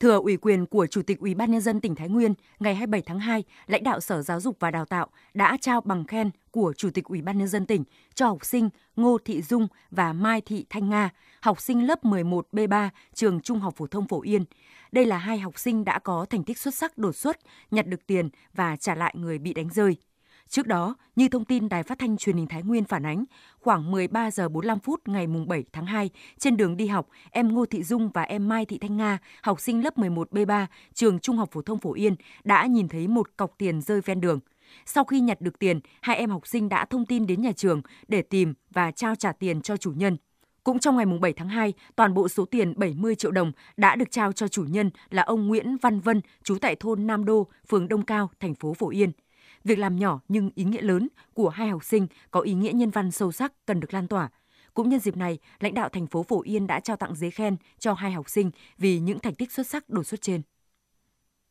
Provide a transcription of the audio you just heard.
Thừa ủy quyền của Chủ tịch Ủy ban nhân dân tỉnh Thái Nguyên, ngày 27 tháng 2, lãnh đạo Sở Giáo dục và Đào tạo đã trao bằng khen của Chủ tịch Ủy ban nhân dân tỉnh cho học sinh Ngô Thị Dung và Mai Thị Thanh Nga, học sinh lớp 11B3 trường Trung học phổ thông Phổ Yên. Đây là hai học sinh đã có thành tích xuất sắc đột xuất, nhặt được tiền và trả lại người bị đánh rơi. Trước đó, như thông tin Đài Phát thanh Truyền hình Thái Nguyên phản ánh, khoảng 13 giờ 45 phút ngày mùng 7 tháng 2, trên đường đi học, em Ngô Thị Dung và em Mai Thị Thanh Nga, học sinh lớp 11B3, trường Trung học phổ thông Phổ Yên đã nhìn thấy một cọc tiền rơi ven đường. Sau khi nhặt được tiền, hai em học sinh đã thông tin đến nhà trường để tìm và trao trả tiền cho chủ nhân. Cũng trong ngày 7 tháng 2, toàn bộ số tiền 70 triệu đồng đã được trao cho chủ nhân là ông Nguyễn Văn Vân, trú tại thôn Nam Đô, phường Đông Cao, thành phố Phổ Yên. Việc làm nhỏ nhưng ý nghĩa lớn của hai học sinh có ý nghĩa nhân văn sâu sắc cần được lan tỏa. Cũng nhân dịp này, lãnh đạo thành phố Phổ Yên đã trao tặng giấy khen cho hai học sinh vì những thành tích xuất sắc đột xuất trên.